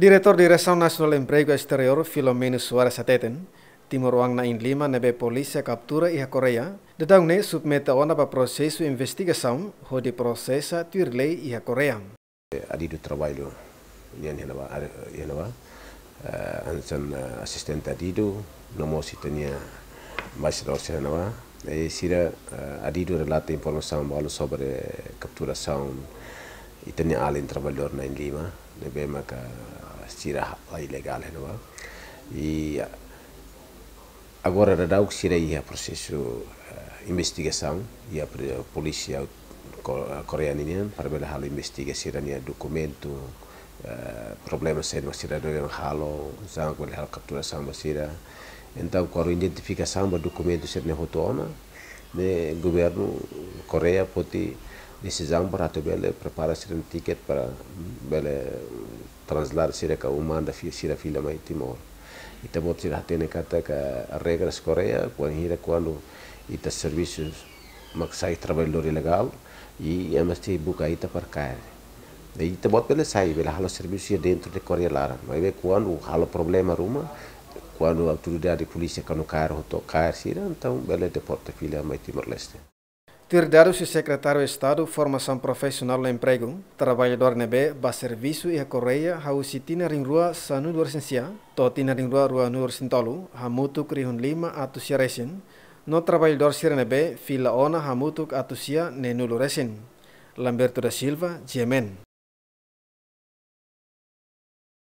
Direttore di Nasional National Exterior, Filomeno Suarez Sateten, Timur Wang in Lima nebe polícia captura iha Korea, Coreia, ne daune submeta ona para processo investigação, onde processa Tirlei e a Coreia. Ali do trabalho, Yanava, Ansan eh, eh, assistente Adido, Nomo Citania, Bachelor ba, e eh, Sira Adido relata informação sobre saun, itani al Lima, 95 Bema, maka sira la ilegal henwa e agora que dau sira o processo de eh, investigação a polícia eh, coreana ini para bela hal investigasi dan ia documento uh, problema sen masira do yang halo sang capturação, hal captura sang masira então quando identificação do documento ser ne hotona o governo Coreia pode decisão para tu bele prepara se um ticket para hum, bele translar se ka umanda fi sira fila mai timor ita bot sira tene kata ka regras coreia quando hira quando ita serviços maxai trabalhador ilegal e amasti buka ita para cá daí ita bot bele sai bele halo serviço dentro de coreia lara mas vê quando halo problema ruma quando a autoridade de polícia quando cano carro tocar sira então bele deporta filha mai timor leste Terdado se secretário de Estado Formação Profissional do Emprego, trabalhador nebe ba serviço e a correia hausi tina ring rua sanu luar sensia, to tina rua nur sintolu, hamutu krihun lima atu siaresin, no trabalhador sira nebe fila ona hamutuk atu sia nenulu resin. Lamberto da Silva, Jemen.